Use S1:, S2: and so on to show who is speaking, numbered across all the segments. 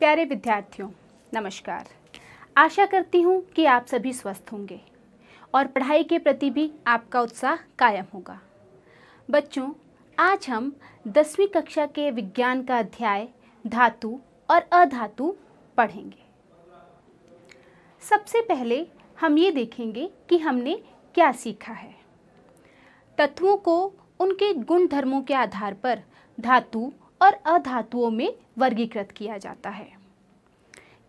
S1: प्यारे विद्यार्थियों नमस्कार आशा करती हूँ कि आप सभी स्वस्थ होंगे और पढ़ाई के प्रति भी आपका उत्साह कायम होगा बच्चों आज हम दसवीं कक्षा के विज्ञान का अध्याय धातु और अधातु पढ़ेंगे सबसे पहले हम ये देखेंगे कि हमने क्या सीखा है तत्वों को उनके गुण धर्मों के आधार पर धातु और अधातुओं में वर्गीकृत किया जाता है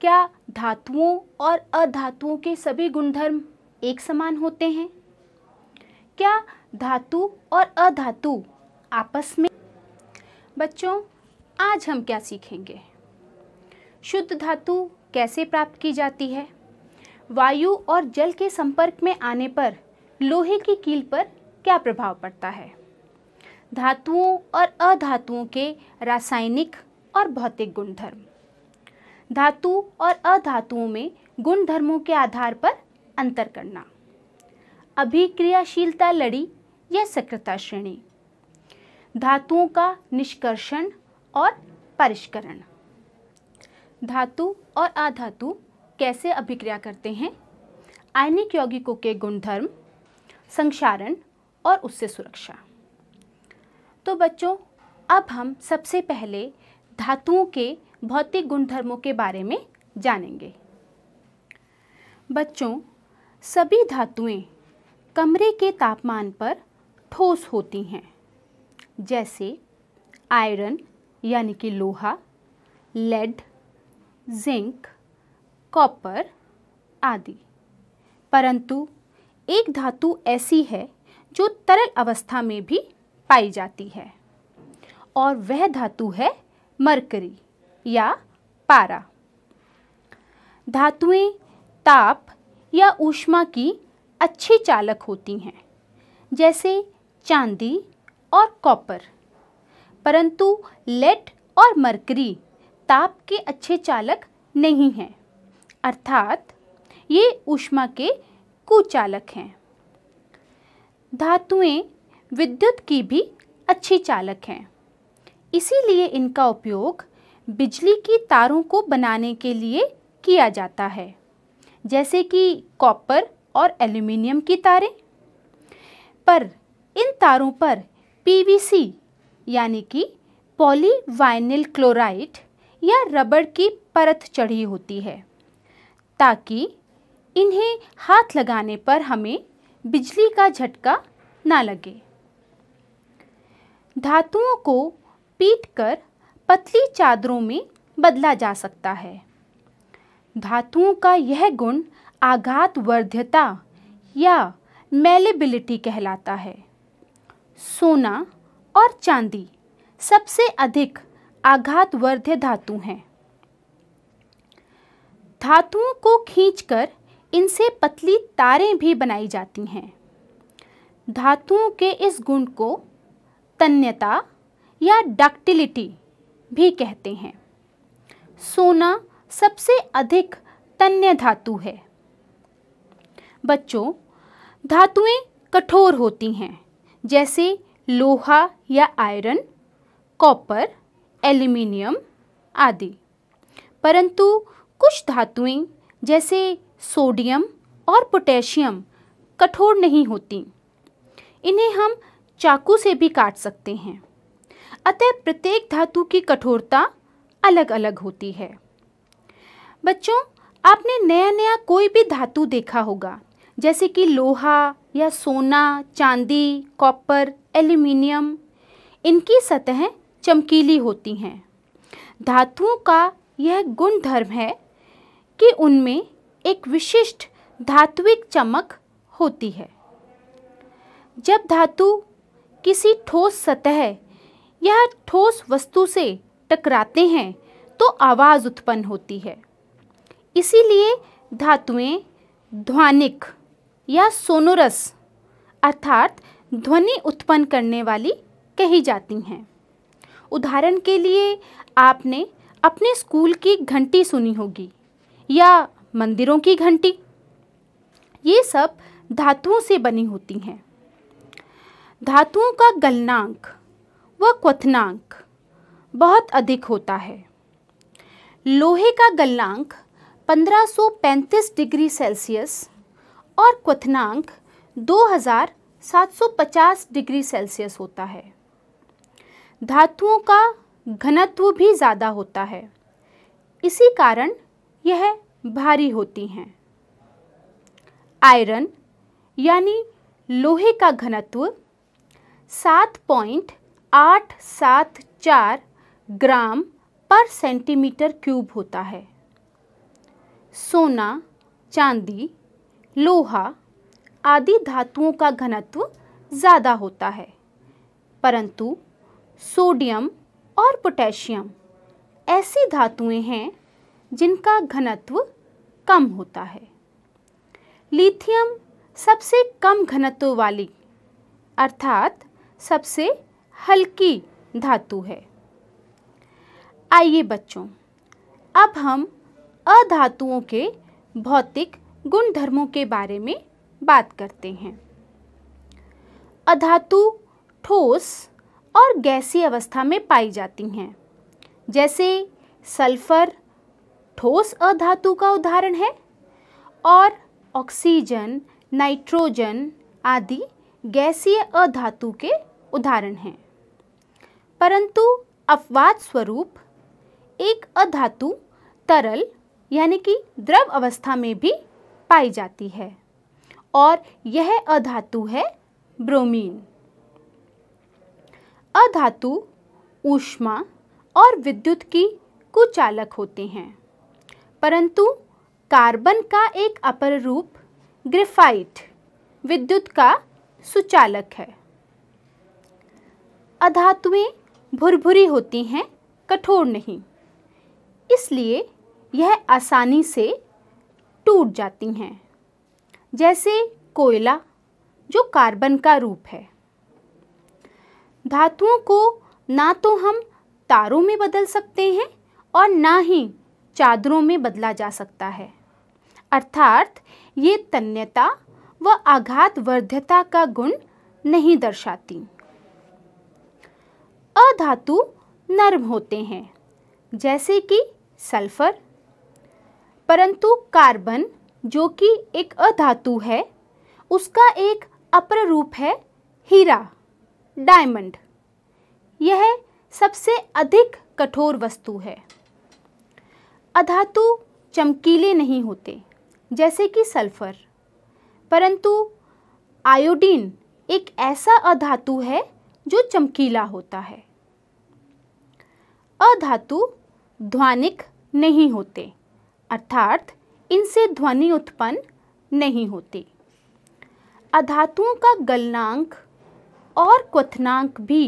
S1: क्या धातुओं और अधातुओं के सभी गुणधर्म एक समान होते हैं क्या धातु और अधातु आपस में बच्चों आज हम क्या सीखेंगे शुद्ध धातु कैसे प्राप्त की जाती है वायु और जल के संपर्क में आने पर लोहे की कील पर क्या प्रभाव पड़ता है धातुओं और अधातुओं के रासायनिक और भौतिक गुणधर्म धातु और अधातुओं में गुणधर्मों के आधार पर अंतर करना अभिक्रियाशीलता लड़ी या सक्रियता श्रेणी धातुओं का निष्कर्षण और परिष्करण धातु और अधातु कैसे अभिक्रिया करते हैं आयनिक यौगिकों के गुणधर्म संक्षारण और उससे सुरक्षा तो बच्चों अब हम सबसे पहले धातुओं के भौतिक गुणधर्मों के बारे में जानेंगे बच्चों सभी धातुएं कमरे के तापमान पर ठोस होती हैं जैसे आयरन यानी कि लोहा लेड जिंक कॉपर आदि परंतु एक धातु ऐसी है जो तरल अवस्था में भी पाई जाती है और वह धातु है मरकरी या पारा धातुएं ताप या ऊष्मा की अच्छी चालक होती हैं जैसे चांदी और कॉपर परंतु लेड और मरकरी ताप के अच्छे चालक नहीं हैं अर्थात ये ऊष्मा के कुचालक हैं धातुएं विद्युत की भी अच्छी चालक हैं इसीलिए इनका उपयोग बिजली की तारों को बनाने के लिए किया जाता है जैसे कि कॉपर और एल्यूमिनियम की तारें पर इन तारों पर पीवीसी यानी कि पॉलीवाइनिल क्लोराइड या रबड़ की परत चढ़ी होती है ताकि इन्हें हाथ लगाने पर हमें बिजली का झटका ना लगे धातुओं को पीटकर पतली चादरों में बदला जा सकता है धातुओं का यह गुण आघात वर्ध्यता या मेलेबिलिटी कहलाता है सोना और चांदी सबसे अधिक आघातवर्ध्य धातु हैं धातुओं को खींचकर इनसे पतली तारें भी बनाई जाती हैं धातुओं के इस गुण को तन्यता या डक्टिलिटी भी कहते हैं सोना सबसे अधिक तन्य धातु है बच्चों धातुएं कठोर होती हैं जैसे लोहा या आयरन कॉपर एल्युमिनियम आदि परंतु कुछ धातुएं जैसे सोडियम और पोटेशियम कठोर नहीं होती इन्हें हम चाकू से भी काट सकते हैं अतः प्रत्येक धातु की कठोरता अलग अलग होती है बच्चों आपने नया नया कोई भी धातु देखा होगा जैसे कि लोहा या सोना चांदी कॉपर एल्यूमिनियम इनकी सतह चमकीली होती हैं धातुओं का यह गुण धर्म है कि उनमें एक विशिष्ट धात्विक चमक होती है जब धातु किसी ठोस सतह या ठोस वस्तु से टकराते हैं तो आवाज़ उत्पन्न होती है इसीलिए धातुएं ध्वनिक या सोनोरस अर्थात ध्वनि उत्पन्न करने वाली कही जाती हैं उदाहरण के लिए आपने अपने स्कूल की घंटी सुनी होगी या मंदिरों की घंटी ये सब धातुओं से बनी होती हैं धातुओं का गलनांक व क्वथनांक बहुत अधिक होता है लोहे का गलनांक 1535 डिग्री सेल्सियस और क्वथनांक 2750 डिग्री सेल्सियस होता है धातुओं का घनत्व भी ज़्यादा होता है इसी कारण यह भारी होती हैं आयरन यानी लोहे का घनत्व सात पॉइंट आठ सात चार ग्राम पर सेंटीमीटर क्यूब होता है सोना चांदी लोहा आदि धातुओं का घनत्व ज़्यादा होता है परंतु सोडियम और पोटेशियम ऐसी धातुएं हैं जिनका घनत्व कम होता है लिथियम सबसे कम घनत्व वाली अर्थात सबसे हल्की धातु है आइए बच्चों अब हम अधातुओं के भौतिक गुणधर्मों के बारे में बात करते हैं अधातु ठोस और गैसी अवस्था में पाई जाती हैं जैसे सल्फर ठोस अधातु का उदाहरण है और ऑक्सीजन नाइट्रोजन आदि गैसीय अधातु के उदाहरण हैं परंतु अपवाद स्वरूप एक अधातु तरल यानी कि द्रव अवस्था में भी पाई जाती है और यह अधातु है ब्रोमीन अधातु ऊष्मा और विद्युत की कुचालक होते हैं परंतु कार्बन का एक अपर रूप ग्रेफाइट विद्युत का सुचालक है अधातुएं भुरभुरी होती हैं कठोर नहीं इसलिए यह आसानी से टूट जाती हैं जैसे कोयला जो कार्बन का रूप है धातुओं को ना तो हम तारों में बदल सकते हैं और ना ही चादरों में बदला जा सकता है अर्थात ये तन्यता व आघात वर्ध्यता का गुण नहीं दर्शाती अधातु नर्म होते हैं जैसे कि सल्फर परंतु कार्बन जो कि एक अधातु है उसका एक अपर रूप है हीरा डायमंड यह सबसे अधिक कठोर वस्तु है अधातु चमकीले नहीं होते जैसे कि सल्फर परंतु आयोडीन एक ऐसा अधातु है जो चमकीला होता है अधातु ध्वनिक नहीं होते अर्थात इनसे ध्वनि उत्पन्न नहीं होती अधातुओं का गलनांक और क्वथनांक भी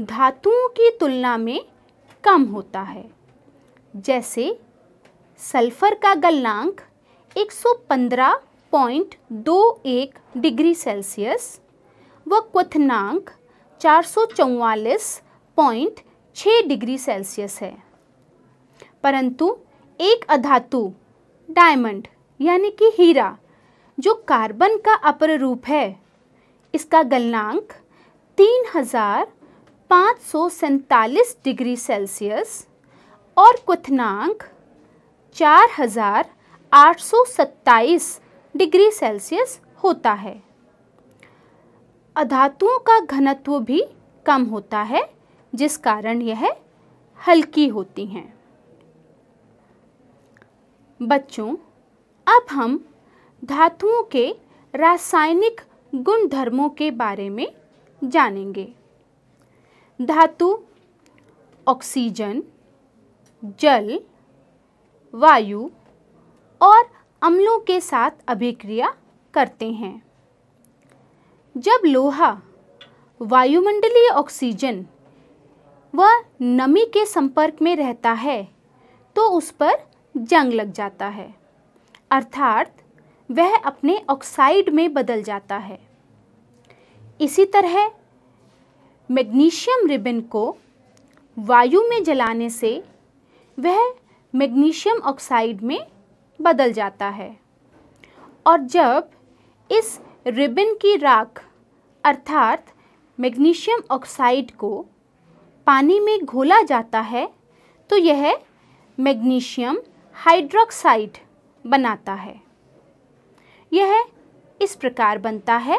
S1: धातुओं की तुलना में कम होता है जैसे सल्फर का गलनांक 115.21 डिग्री सेल्सियस व क्वथनांक चार छः डिग्री सेल्सियस है परंतु एक अधातु डायमंड यानी कि हीरा जो कार्बन का अपर रूप है इसका गलनांक तीन हजार पाँच सौ सैंतालीस डिग्री सेल्सियस और कुथनांक चार हजार आठ सौ सत्ताईस डिग्री सेल्सियस होता है अधातुओं का घनत्व भी कम होता है जिस कारण यह हल्की होती हैं बच्चों अब हम धातुओं के रासायनिक गुणधर्मों के बारे में जानेंगे धातु ऑक्सीजन जल वायु और अम्लों के साथ अभिक्रिया करते हैं जब लोहा वायुमंडलीय ऑक्सीजन वह नमी के संपर्क में रहता है तो उस पर जंग लग जाता है अर्थात वह अपने ऑक्साइड में बदल जाता है इसी तरह मैग्नीशियम रिबन को वायु में जलाने से वह मैग्नीशियम ऑक्साइड में बदल जाता है और जब इस रिबन की राख अर्थात मैग्नीशियम ऑक्साइड को पानी में घोला जाता है तो यह मैग्नीशियम हाइड्रोक्साइड बनाता है यह इस प्रकार बनता है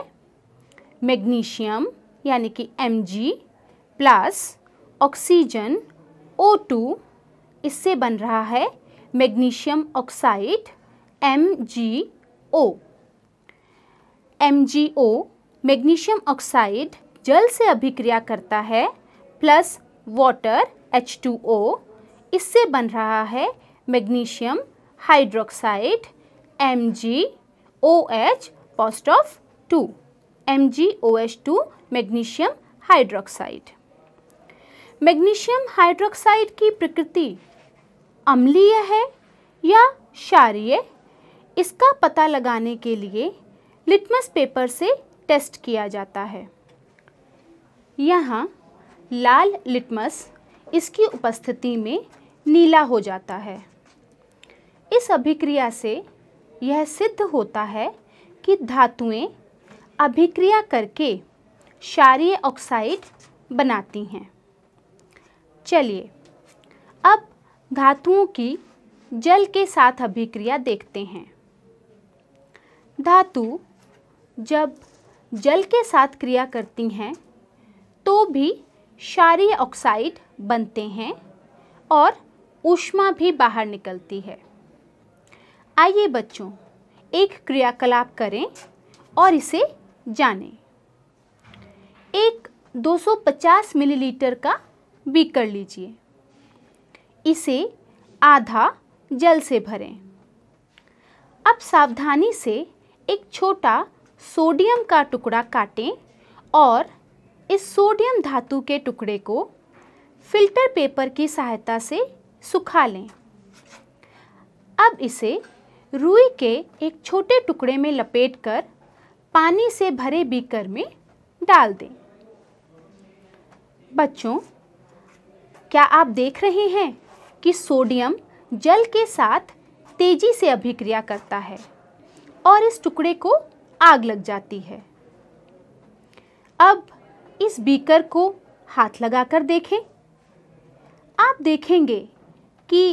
S1: मैग्नीशियम यानी कि Mg प्लस ऑक्सीजन O2 इससे बन रहा है magnesium oxide MgO MgO magnesium oxide जल से अभिक्रिया करता है प्लस वाटर H2O इससे बन रहा है मैग्नीशियम हाइड्रोक्साइड MgOH पॉस्ट of two two magnesium hydroxide magnesium hydroxide की प्रकृति अम्लीय है या क्षारीय इसका पता लगाने के लिए लिटमस पेपर से टेस्ट किया जाता है यहाँ लाल लिटमस इसकी उपस्थिति में नीला हो जाता है इस अभिक्रिया से यह सिद्ध होता है कि धातुएं अभिक्रिया करके क्षारीय ऑक्साइड बनाती हैं चलिए अब धातुओं की जल के साथ अभिक्रिया देखते हैं धातु जब जल के साथ क्रिया करती हैं तो भी क्षारीय ऑक्साइड बनते हैं और ऊष्मा भी बाहर निकलती है आइए बच्चों एक क्रियाकलाप करें और इसे जानें एक 250 मिलीलीटर का बीकर लीजिए इसे आधा जल से भरें अब सावधानी से एक छोटा सोडियम का टुकड़ा काटें और इस सोडियम धातु के टुकड़े को फिल्टर पेपर की सहायता से सुखा लें अब इसे रुई के एक छोटे टुकड़े में लपेटकर पानी से भरे बीकर में डाल दें बच्चों क्या आप देख रहे हैं कि सोडियम जल के साथ तेजी से अभिक्रिया करता है और इस टुकड़े को आग लग जाती है अब इस बीकर को हाथ लगाकर देखें आप देखेंगे कि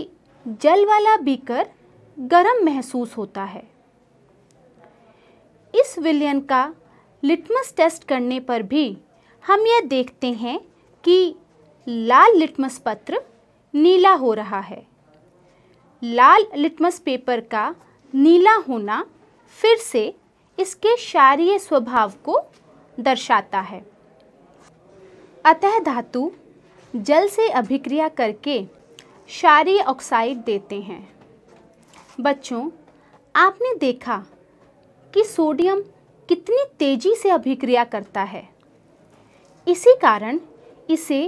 S1: जल वाला बीकर गर्म महसूस होता है इस विलयन का लिटमस टेस्ट करने पर भी हम यह देखते हैं कि लाल लिटमस पत्र नीला हो रहा है लाल लिटमस पेपर का नीला होना फिर से इसके क्षारीय स्वभाव को दर्शाता है अतः धातु जल से अभिक्रिया करके क्षारीय ऑक्साइड देते हैं बच्चों आपने देखा कि सोडियम कितनी तेजी से अभिक्रिया करता है इसी कारण इसे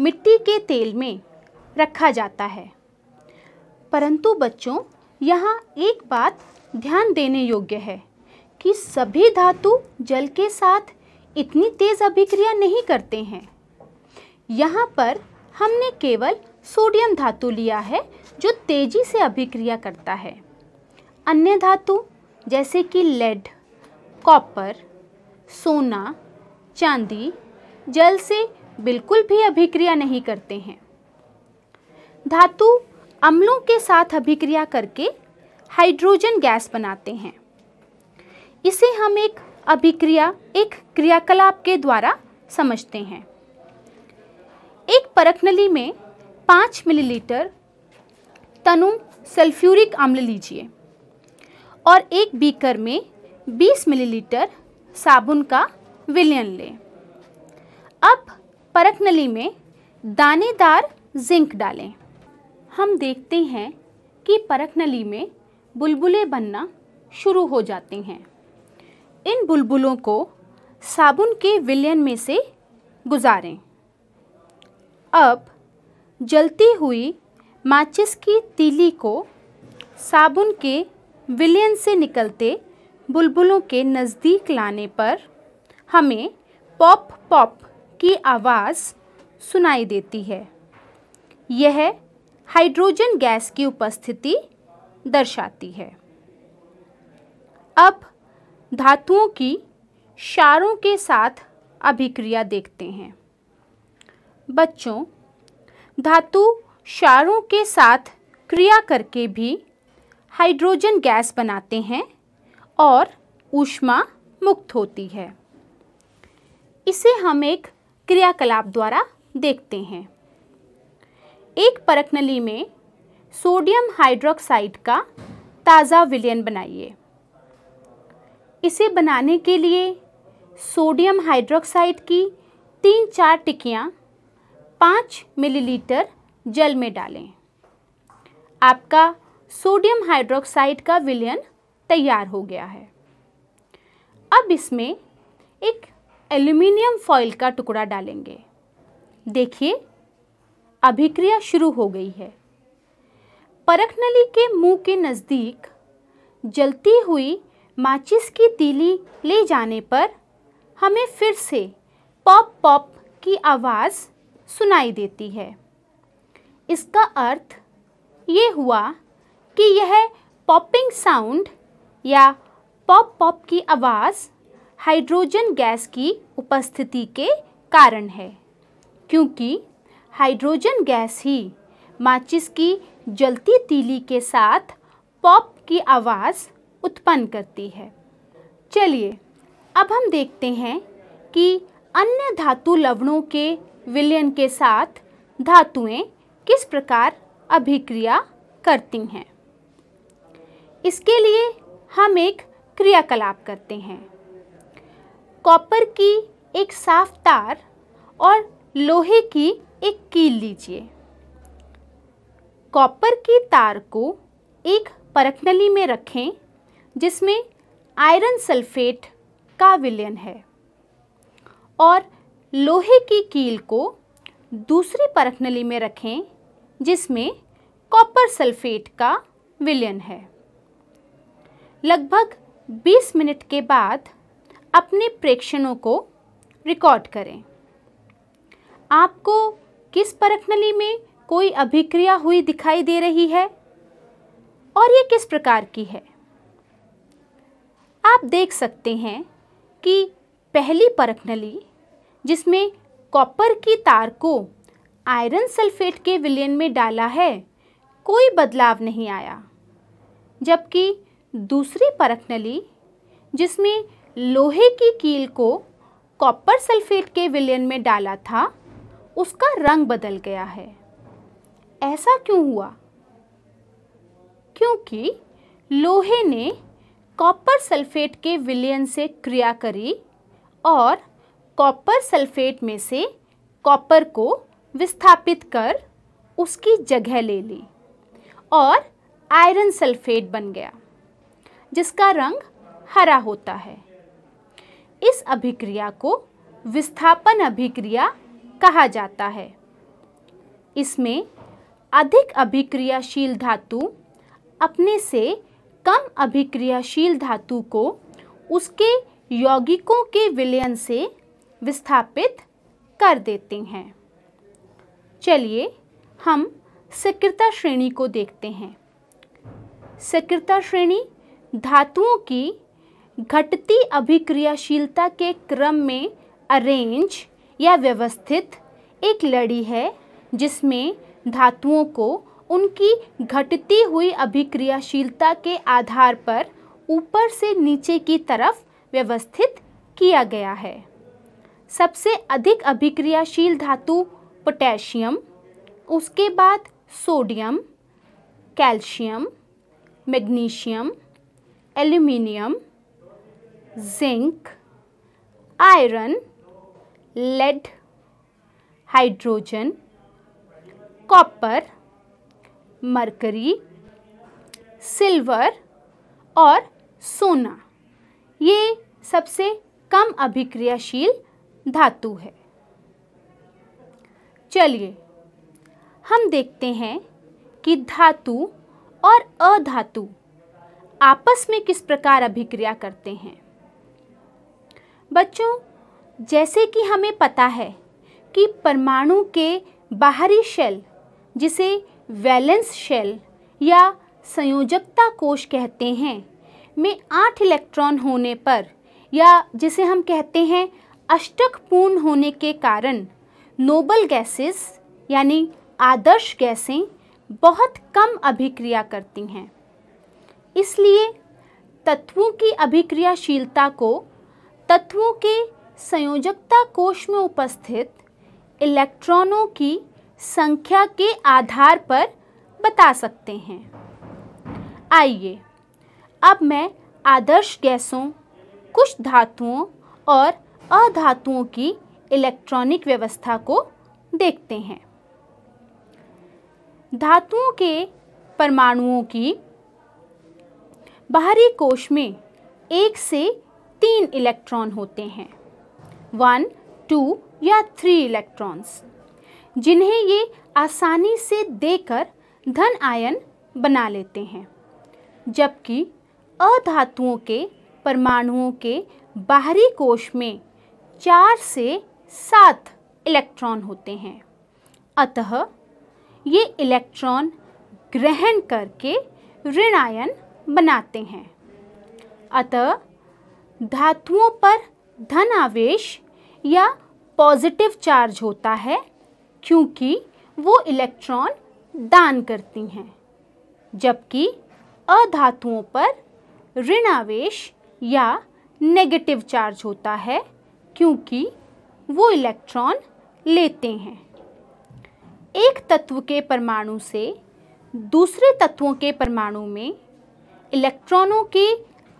S1: मिट्टी के तेल में रखा जाता है परंतु बच्चों यहाँ एक बात ध्यान देने योग्य है कि सभी धातु जल के साथ इतनी तेज़ अभिक्रिया नहीं करते हैं यहाँ पर हमने केवल सोडियम धातु लिया है जो तेज़ी से अभिक्रिया करता है अन्य धातु जैसे कि लेड कॉपर सोना चांदी जल से बिल्कुल भी अभिक्रिया नहीं करते हैं धातु अम्लों के साथ अभिक्रिया करके हाइड्रोजन गैस बनाते हैं इसे हम एक अभिक्रिया एक क्रियाकलाप के द्वारा समझते हैं एक परख नली में पाँच मिलीलीटर तनु सल्फ्यूरिक अम्ल लीजिए और एक बीकर में 20 मिलीलीटर साबुन का विलयन लें अब परख नली में दानेदार जिंक डालें हम देखते हैं कि परख नली में बुलबुले बनना शुरू हो जाते हैं इन बुलबुलों को साबुन के विलयन में से गुजारें अब जलती हुई माचिस की तीली को साबुन के विलयन से निकलते बुलबुलों के नज़दीक लाने पर हमें पॉप पॉप की आवाज़ सुनाई देती है यह हाइड्रोजन गैस की उपस्थिति दर्शाती है अब धातुओं की क्षारों के साथ अभिक्रिया देखते हैं बच्चों धातु क्षारों के साथ क्रिया करके भी हाइड्रोजन गैस बनाते हैं और ऊष्मा मुक्त होती है इसे हम एक क्रियाकलाप द्वारा देखते हैं एक परक नली में सोडियम हाइड्रोक्साइड का ताज़ा विलयन बनाइए इसे बनाने के लिए सोडियम हाइड्रोक्साइड की तीन चार टिकियाँ पाँच मिलीलीटर जल में डालें आपका सोडियम हाइड्रोक्साइड का विलयन तैयार हो गया है अब इसमें एक एल्यूमिनियम फॉइल का टुकड़ा डालेंगे देखिए अभिक्रिया शुरू हो गई है परख नली के मुंह के नज़दीक जलती हुई माचिस की तीली ले जाने पर हमें फिर से पॉप पॉप की आवाज़ सुनाई देती है इसका अर्थ ये हुआ कि यह पॉपिंग साउंड या पॉप पॉप की आवाज़ हाइड्रोजन गैस की उपस्थिति के कारण है क्योंकि हाइड्रोजन गैस ही माचिस की जलती तीली के साथ पॉप की आवाज़ उत्पन्न करती है चलिए अब हम देखते हैं कि अन्य धातु लवणों के विलयन के साथ धातुएं किस प्रकार अभिक्रिया करती हैं इसके लिए हम एक क्रियाकलाप करते हैं कॉपर की एक साफ तार और लोहे की एक कील लीजिए कॉपर की तार को एक परखनली में रखें जिसमें आयरन सल्फेट का विलयन है और लोहे की कील को दूसरी परख नली में रखें जिसमें कॉपर सल्फेट का विलयन है लगभग 20 मिनट के बाद अपने प्रेक्षणों को रिकॉर्ड करें आपको किस परख नली में कोई अभिक्रिया हुई दिखाई दे रही है और ये किस प्रकार की है आप देख सकते हैं कि पहली परख नली जिसमें कॉपर की तार को आयरन सल्फेट के विलयन में डाला है कोई बदलाव नहीं आया जबकि दूसरी परख नली जिसमें लोहे की कील को कॉपर सल्फेट के विलयन में डाला था उसका रंग बदल गया है ऐसा क्यों हुआ क्योंकि लोहे ने कॉपर सल्फेट के विलयन से क्रिया करी और कॉपर सल्फेट में से कॉपर को विस्थापित कर उसकी जगह ले ली और आयरन सल्फेट बन गया जिसका रंग हरा होता है इस अभिक्रिया को विस्थापन अभिक्रिया कहा जाता है इसमें अधिक अभिक्रियाशील धातु अपने से कम अभिक्रियाशील धातु को उसके यौगिकों के विलयन से विस्थापित कर देते हैं चलिए हम सक्रियता श्रेणी को देखते हैं सक्रियता श्रेणी धातुओं की घटती अभिक्रियाशीलता के क्रम में अरेंज या व्यवस्थित एक लड़ी है जिसमें धातुओं को उनकी घटती हुई अभिक्रियाशीलता के आधार पर ऊपर से नीचे की तरफ व्यवस्थित किया गया है सबसे अधिक अभिक्रियाशील धातु पोटेशियम उसके बाद sodium calcium magnesium aluminium zinc iron lead hydrogen copper mercury silver और सोना ये सबसे कम अभिक्रियाशील धातु है चलिए हम देखते हैं कि धातु और अधातु आपस में किस प्रकार अभिक्रिया करते हैं बच्चों जैसे कि हमें पता है कि परमाणु के बाहरी शेल जिसे वैलेंस शेल या संयोजकता कोश कहते हैं में आठ इलेक्ट्रॉन होने पर या जिसे हम कहते हैं अष्टक पूर्ण होने के कारण नोबल गैसेस यानी आदर्श गैसें बहुत कम अभिक्रिया करती हैं इसलिए तत्वों की अभिक्रियाशीलता को तत्वों के संयोजकता कोश में उपस्थित इलेक्ट्रॉनों की संख्या के आधार पर बता सकते हैं आइए अब मैं आदर्श गैसों कुछ धातुओं और अधातुओं की इलेक्ट्रॉनिक व्यवस्था को देखते हैं धातुओं के परमाणुओं की बाहरी कोश में एक से तीन इलेक्ट्रॉन होते हैं वन टू या थ्री इलेक्ट्रॉन्स जिन्हें ये आसानी से देकर धन आयन बना लेते हैं जबकि अधातुओं के परमाणुओं के बाहरी कोश में चार से सात इलेक्ट्रॉन होते हैं अतः ये इलेक्ट्रॉन ग्रहण करके ऋण आयन बनाते हैं अतः धातुओं पर धन आवेश या पॉजिटिव चार्ज होता है क्योंकि वो इलेक्ट्रॉन दान करती हैं जबकि अधातुओं पर ऋण आवेश या नेगेटिव चार्ज होता है क्योंकि वो इलेक्ट्रॉन लेते हैं एक तत्व के परमाणु से दूसरे तत्वों के परमाणु में इलेक्ट्रॉनों के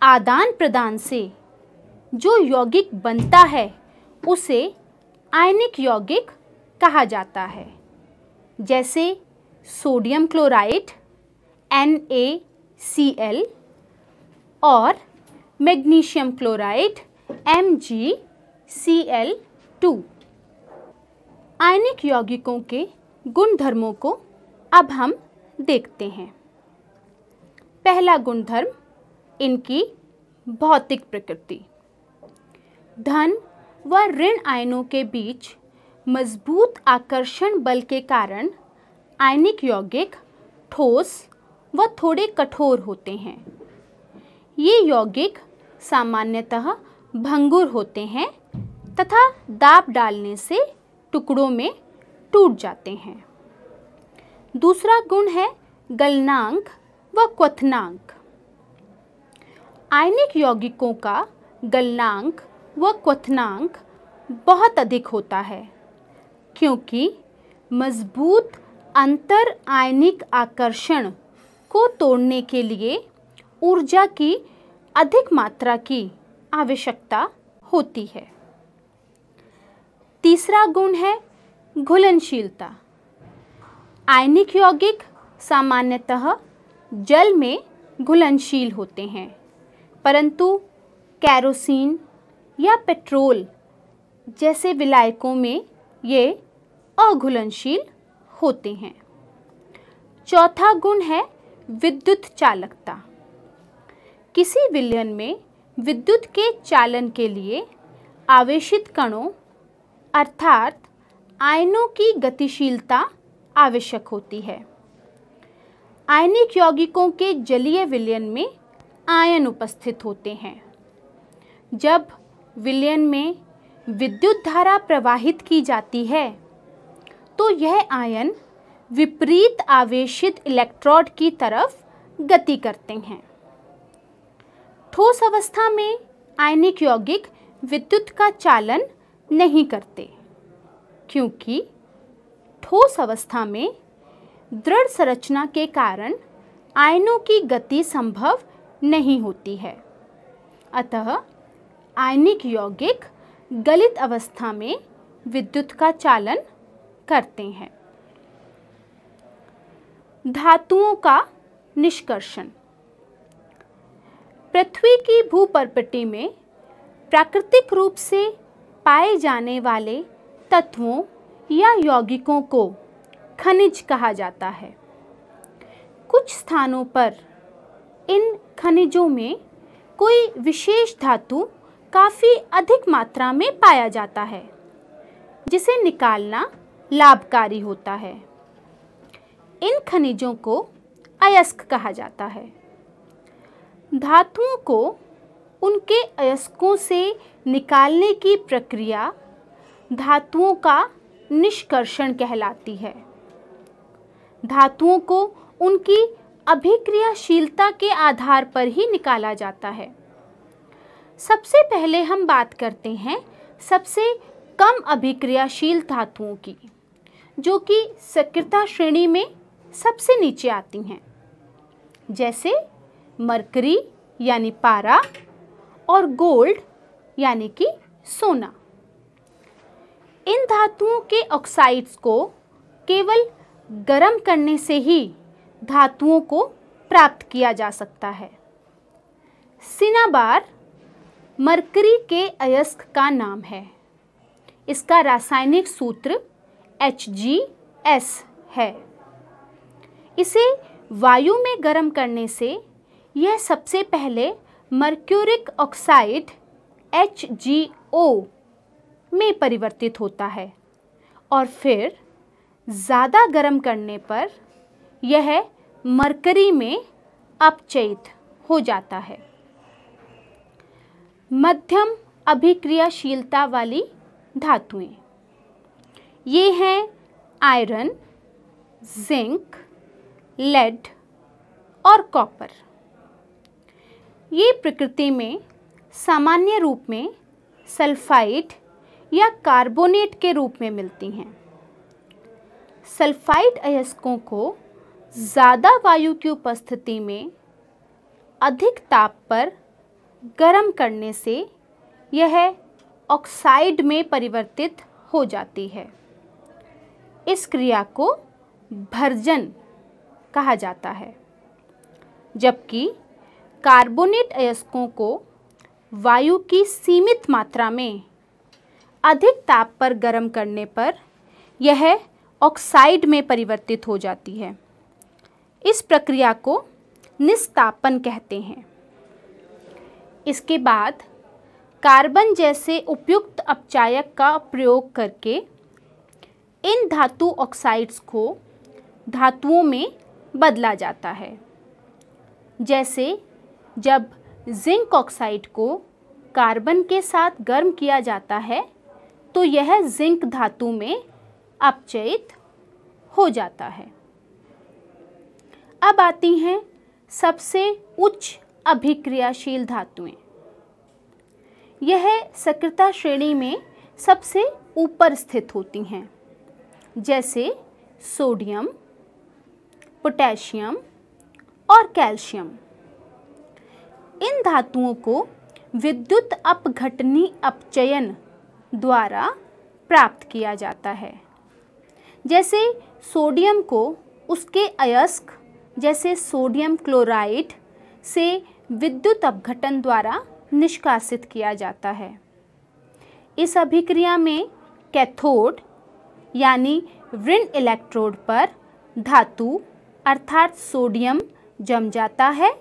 S1: आदान प्रदान से जो यौगिक बनता है उसे आयनिक यौगिक कहा जाता है जैसे sodium chloride N A C L और magnesium chloride M G C L two आयनिक यौगिकों के गुणधर्मों को अब हम देखते हैं पहला गुणधर्म इनकी भौतिक प्रकृति धन व ऋण आयनों के बीच मजबूत आकर्षण बल के कारण आयनिक यौगिक ठोस व थोड़े कठोर होते हैं ये यौगिक सामान्यतः भंगुर होते हैं तथा दाब डालने से टुकड़ों में टूट जाते हैं दूसरा गुण है गलनांक व क्वथनांक आयनिक यौगिकों का गलनांक व क्वथनांक बहुत अधिक होता है क्योंकि मजबूत अंतर आयनिक आकर्षण को तोड़ने के लिए ऊर्जा की अधिक मात्रा की आवश्यकता होती है तीसरा गुण है घुलनशीलता आयनिक यौगिक सामान्यतः जल में घुलनशील होते हैं परंतु कैरोसिन या पेट्रोल जैसे विलायकों में ये अघुलनशील होते हैं चौथा गुण है विद्युत चालकता किसी विलयन में विद्युत के चालन के लिए आवेशित कणों अर्थात आयनों की गतिशीलता आवश्यक होती है आयनिक यौगिकों के जलीय विलयन में आयन उपस्थित होते हैं जब विलयन में विद्युत धारा प्रवाहित की जाती है तो यह आयन विपरीत आवेशित इलेक्ट्रॉड की तरफ गति करते हैं ठोस अवस्था में आयनिक यौगिक विद्युत का चालन नहीं करते क्योंकि ठोस अवस्था में दृढ़ संरचना के कारण आयनों की गति संभव नहीं होती है अतः आयनिक यौगिक गलित अवस्था में विद्युत का चालन करते हैं धातुओं का निष्कर्षण पृथ्वी की भूपरपट्टी में प्राकृतिक रूप से पाए जाने वाले तत्वों या यौगिकों को खनिज कहा जाता है कुछ स्थानों पर इन खनिजों में कोई विशेष धातु काफ़ी अधिक मात्रा में पाया जाता है जिसे निकालना लाभकारी होता है इन खनिजों को अयस्क कहा जाता है धातुओं को उनके अयस्कों से निकालने की प्रक्रिया धातुओं का निष्कर्षण कहलाती है धातुओं को उनकी अभिक्रियाशीलता के आधार पर ही निकाला जाता है सबसे पहले हम बात करते हैं सबसे कम अभिक्रियाशील धातुओं की जो कि सक्रियता श्रेणी में सबसे नीचे आती हैं जैसे मरकरी यानी पारा और गोल्ड यानी कि सोना इन धातुओं के ऑक्साइड्स को केवल गर्म करने से ही धातुओं को प्राप्त किया जा सकता है सिनाबार मरकरी के अयस्क का नाम है इसका रासायनिक सूत्र एच जी एस है इसे वायु में गर्म करने से यह सबसे पहले mercuric oxide H G O में परिवर्तित होता है और फिर ज़्यादा गर्म करने पर यह मरकरी में अपचयित हो जाता है मध्यम अभिक्रियाशीलता वाली धातुएं ये हैं आयरन जिंक लेड और कॉपर ये प्रकृति में सामान्य रूप में सल्फाइड या कार्बोनेट के रूप में मिलती हैं सल्फाइड अयस्कों को ज़्यादा वायु की उपस्थिति में अधिक ताप पर गर्म करने से यह ऑक्साइड में परिवर्तित हो जाती है इस क्रिया को भर्जन कहा जाता है जबकि कार्बोनेट अयस्कों को वायु की सीमित मात्रा में अधिक ताप पर गर्म करने पर यह ऑक्साइड में परिवर्तित हो जाती है इस प्रक्रिया को निस्तापन कहते हैं इसके बाद कार्बन जैसे उपयुक्त अपचायक का प्रयोग करके इन धातु ऑक्साइड्स को धातुओं में बदला जाता है जैसे जब जिंक ऑक्साइड को कार्बन के साथ गर्म किया जाता है तो यह जिंक धातु में अपचयित हो जाता है अब आती हैं सबसे उच्च अभिक्रियाशील धातुएं यह सक्रता श्रेणी में सबसे ऊपर स्थित होती हैं जैसे सोडियम पोटेशियम और कैल्शियम इन धातुओं को विद्युत अपघटनी अपचयन द्वारा प्राप्त किया जाता है जैसे सोडियम को उसके अयस्क जैसे सोडियम क्लोराइड से विद्युत अपघटन द्वारा निष्कासित किया जाता है इस अभिक्रिया में कैथोड यानी ऋण इलेक्ट्रोड पर धातु अर्थात सोडियम जम जाता है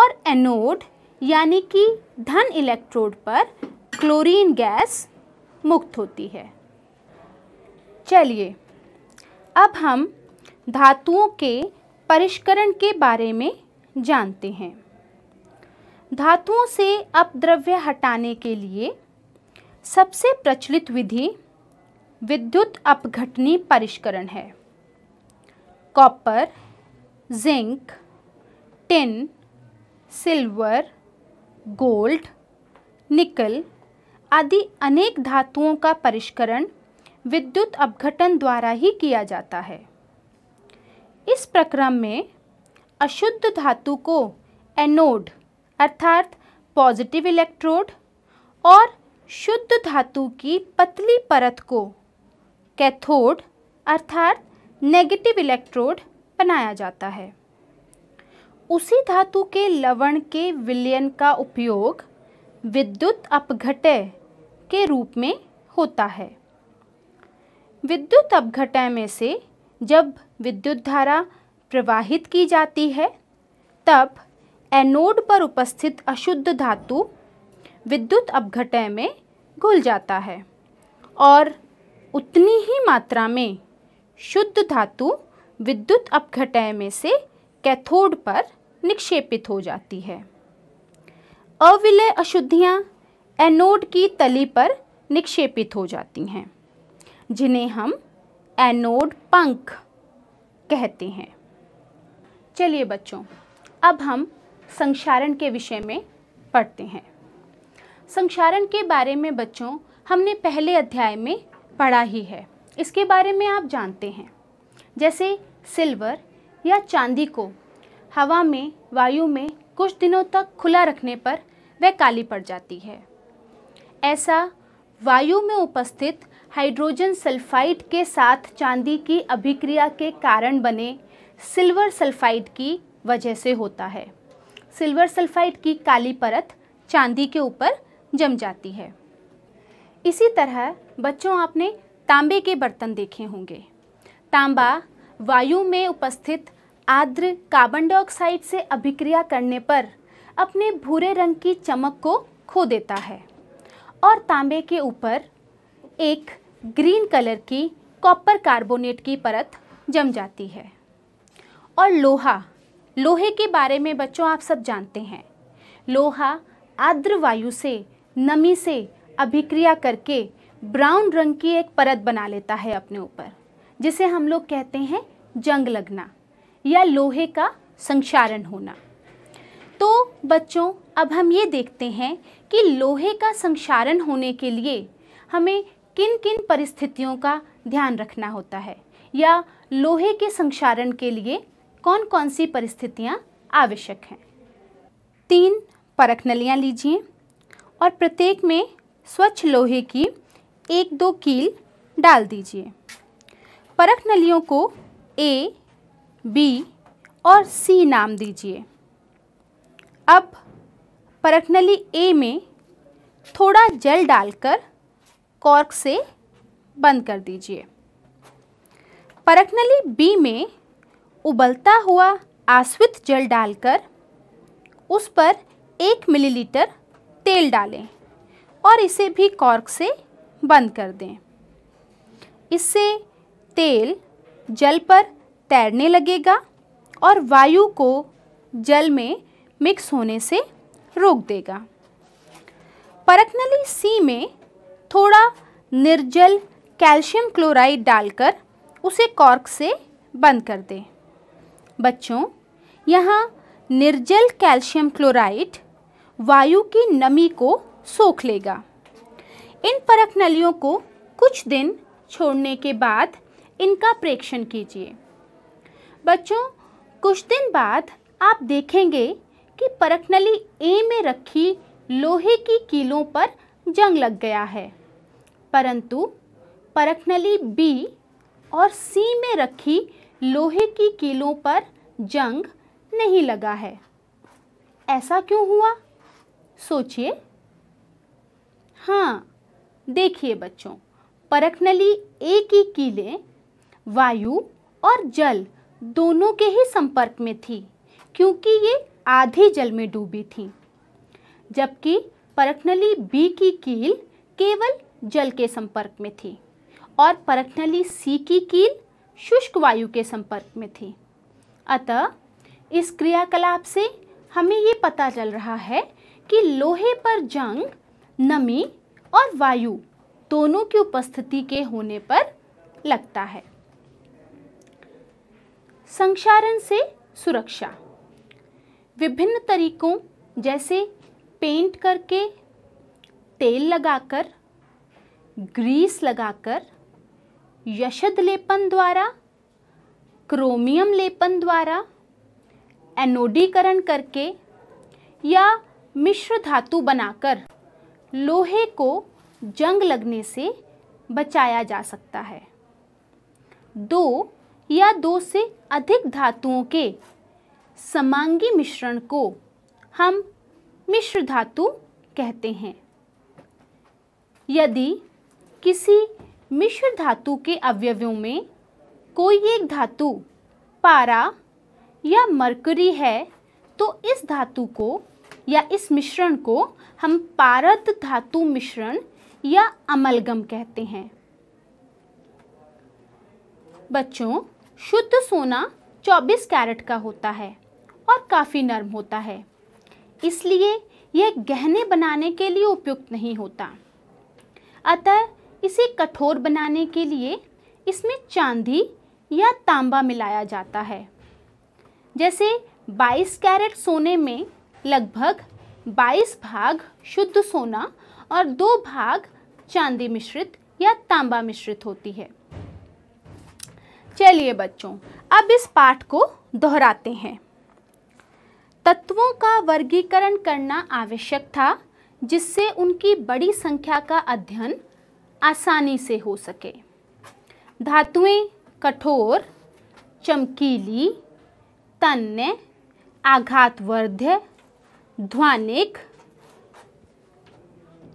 S1: और एनोड यानी कि धन इलेक्ट्रोड पर क्लोरीन गैस मुक्त होती है चलिए अब हम धातुओं के परिष्करण के बारे में जानते हैं धातुओं से अपद्रव्य हटाने के लिए सबसे प्रचलित विधि विद्युत अपघटनी परिष्करण है copper zinc tin silver gold nickel आदि अनेक धातुओं का परिष्करण विद्युत अपघटन द्वारा ही किया जाता है इस प्रक्रम में अशुद्ध धातु को एनोड अर्थात पॉजिटिव इलेक्ट्रोड और शुद्ध धातु की पतली परत को कैथोड अर्थात नेगेटिव इलेक्ट्रोड बनाया जाता है उसी धातु के लवण के विलयन का उपयोग विद्युत अपघटय के रूप में होता है विद्युत अपघटय में से जब विद्युत धारा प्रवाहित की जाती है तब एनोड पर उपस्थित अशुद्ध धातु विद्युत अपघटय में घुल जाता है और उतनी ही मात्रा में शुद्ध धातु विद्युत अपघटय में से कैथोड पर निक्षेपित हो जाती है अविलय अशुद्धियाँ एनोड की तली पर निक्षेपित हो जाती हैं जिन्हें हम एनोड पंख कहते हैं चलिए बच्चों अब हम संक्षारण के विषय में पढ़ते हैं संक्षारण के बारे में बच्चों हमने पहले अध्याय में पढ़ा ही है इसके बारे में आप जानते हैं जैसे सिल्वर या चांदी को हवा में वायु में कुछ दिनों तक खुला रखने पर वह काली पड़ जाती है ऐसा वायु में उपस्थित हाइड्रोजन सल्फाइड के साथ चांदी की अभिक्रिया के कारण बने सिल्वर सल्फाइड की वजह से होता है सिल्वर सल्फाइड की काली परत चांदी के ऊपर जम जाती है इसी तरह बच्चों आपने तांबे के बर्तन देखे होंगे तांबा वायु में उपस्थित आर्द्र कार्बन डाइऑक्साइड से अभिक्रिया करने पर अपने भूरे रंग की चमक को खो देता है और तांबे के ऊपर एक ग्रीन कलर की कॉपर कार्बोनेट की परत जम जाती है और लोहा लोहे के बारे में बच्चों आप सब जानते हैं लोहा आर्द्र वायु से नमी से अभिक्रिया करके ब्राउन रंग की एक परत बना लेता है अपने ऊपर जिसे हम लोग कहते हैं जंग लगना या लोहे का संक्षारण होना तो बच्चों अब हम ये देखते हैं कि लोहे का संक्षारण होने के लिए हमें किन किन परिस्थितियों का ध्यान रखना होता है या लोहे के संक्षारण के लिए कौन कौन सी परिस्थितियाँ आवश्यक हैं तीन परख नलियाँ लीजिए और प्रत्येक में स्वच्छ लोहे की एक दो कील डाल दीजिए परख नलियों को ए बी और सी नाम दीजिए अब परखनली ए में थोड़ा जल डालकर कॉर्क से बंद कर दीजिए परखनली बी में उबलता हुआ आश्वित जल डालकर उस पर एक मिलीलीटर तेल डालें और इसे भी कॉर्क से बंद कर दें इससे तेल जल पर तैरने लगेगा और वायु को जल में मिक्स होने से रोक देगा परखनली सी में थोड़ा निर्जल कैल्शियम क्लोराइड डालकर उसे कॉर्क से बंद कर दें बच्चों यहाँ निर्जल कैल्शियम क्लोराइड वायु की नमी को सोख लेगा इन परख नलियों को कुछ दिन छोड़ने के बाद इनका प्रेक्षण कीजिए बच्चों कुछ दिन बाद आप देखेंगे कि परखनली ए में रखी लोहे की कीलों पर जंग लग गया है परंतु परखनली बी और सी में रखी लोहे की कीलों पर जंग नहीं लगा है ऐसा क्यों हुआ सोचिए हाँ देखिए बच्चों परखनली ए की कीलें वायु और जल दोनों के ही संपर्क में थी क्योंकि ये आधी जल में डूबी थी जबकि परखनली बी की कील केवल जल के संपर्क में थी और परखनली सी की कील शुष्क वायु के संपर्क में थी अतः इस क्रियाकलाप से हमें ये पता चल रहा है कि लोहे पर जंग नमी और वायु दोनों की उपस्थिति के होने पर लगता है संक्षारण से सुरक्षा विभिन्न तरीकों जैसे पेंट करके तेल लगाकर ग्रीस लगाकर यशद लेपन द्वारा क्रोमियम लेपन द्वारा एनोडीकरण करके या मिश्र धातु बनाकर लोहे को जंग लगने से बचाया जा सकता है दो या दो से अधिक धातुओं के समांगी मिश्रण को हम मिश्र धातु कहते हैं यदि किसी मिश्र धातु के अवयवों में कोई एक धातु पारा या मरकरी है तो इस धातु को या इस मिश्रण को हम पारद धातु मिश्रण या अमलगम कहते हैं बच्चों शुद्ध सोना 24 कैरेट का होता है और काफ़ी नर्म होता है इसलिए यह गहने बनाने के लिए उपयुक्त नहीं होता अतः इसे कठोर बनाने के लिए इसमें चांदी या तांबा मिलाया जाता है जैसे 22 कैरेट सोने में लगभग 22 भाग शुद्ध सोना और दो भाग चांदी मिश्रित या तांबा मिश्रित होती है चलिए बच्चों अब इस पाठ को दोहराते हैं तत्वों का वर्गीकरण करना आवश्यक था जिससे उनकी बड़ी संख्या का अध्ययन आसानी से हो सके धातुएं कठोर चमकीली तन्य आघातवर्ध्य ध्वनिक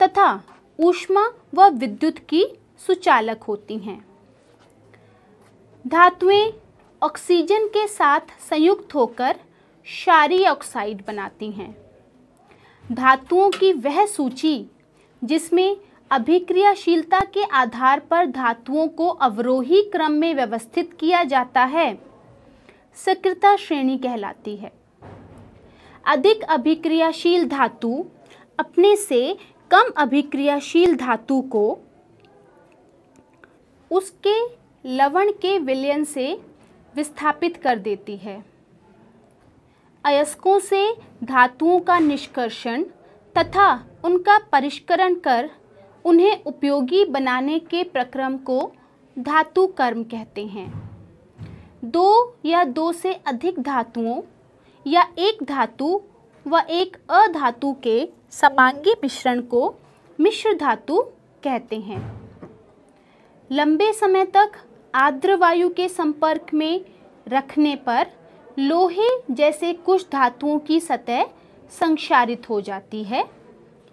S1: तथा ऊष्मा व विद्युत की सुचालक होती हैं धातुएं ऑक्सीजन के साथ संयुक्त होकर क्षारीय ऑक्साइड बनाती हैं धातुओं की वह सूची जिसमें अभिक्रियाशीलता के आधार पर धातुओं को अवरोही क्रम में व्यवस्थित किया जाता है सक्रियता श्रेणी कहलाती है अधिक अभिक्रियाशील धातु अपने से कम अभिक्रियाशील धातु को उसके लवण के विलयन से विस्थापित कर देती है अयस्कों से धातुओं का निष्कर्षण तथा उनका परिष्करण कर उन्हें उपयोगी बनाने के प्रक्रम को धातु कर्म कहते हैं दो या दो से अधिक धातुओं या एक धातु व एक अधातु के समांगी मिश्रण को मिश्र धातु कहते हैं लंबे समय तक आर्द्र वायु के संपर्क में रखने पर लोहे जैसे कुछ धातुओं की सतह संक्षारित हो जाती है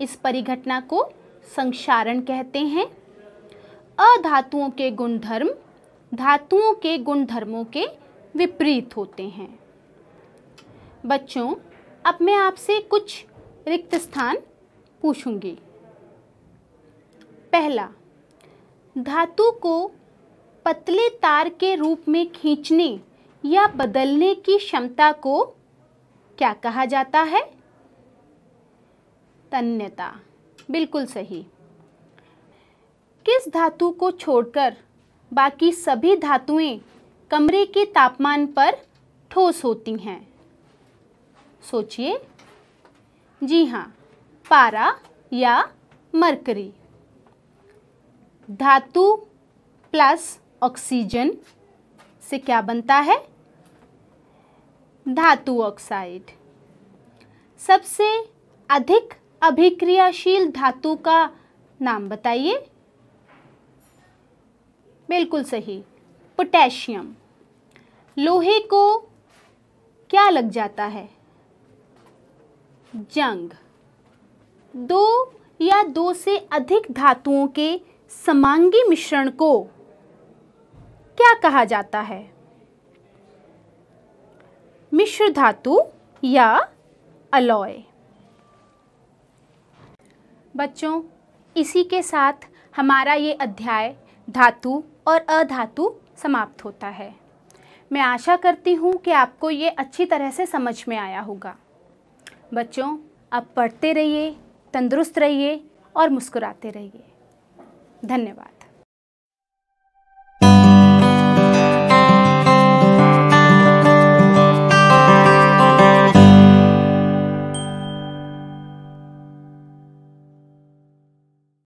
S1: इस परिघटना को संक्षारण कहते हैं अधातुओं के गुणधर्म धातुओं के गुणधर्मों के विपरीत होते हैं बच्चों अब मैं आपसे कुछ रिक्त स्थान पूछूंगी पहला धातु को पतले तार के रूप में खींचने या बदलने की क्षमता को क्या कहा जाता है तन्यता बिल्कुल सही किस धातु को छोड़कर बाकी सभी धातुएं कमरे के तापमान पर ठोस होती हैं सोचिए जी हाँ पारा या मरकरी धातु प्लस ऑक्सीजन से क्या बनता है धातु ऑक्साइड सबसे अधिक अभिक्रियाशील धातु का नाम बताइए बिल्कुल सही पोटेशियम लोहे को क्या लग जाता है जंग दो या दो से अधिक धातुओं के समांगी मिश्रण को क्या कहा जाता है मिश्र धातु या अलॉय बच्चों इसी के साथ हमारा ये अध्याय धातु और अधातु समाप्त होता है मैं आशा करती हूँ कि आपको ये अच्छी तरह से समझ में आया होगा बच्चों आप पढ़ते रहिए तंदुरुस्त रहिए और मुस्कुराते रहिए धन्यवाद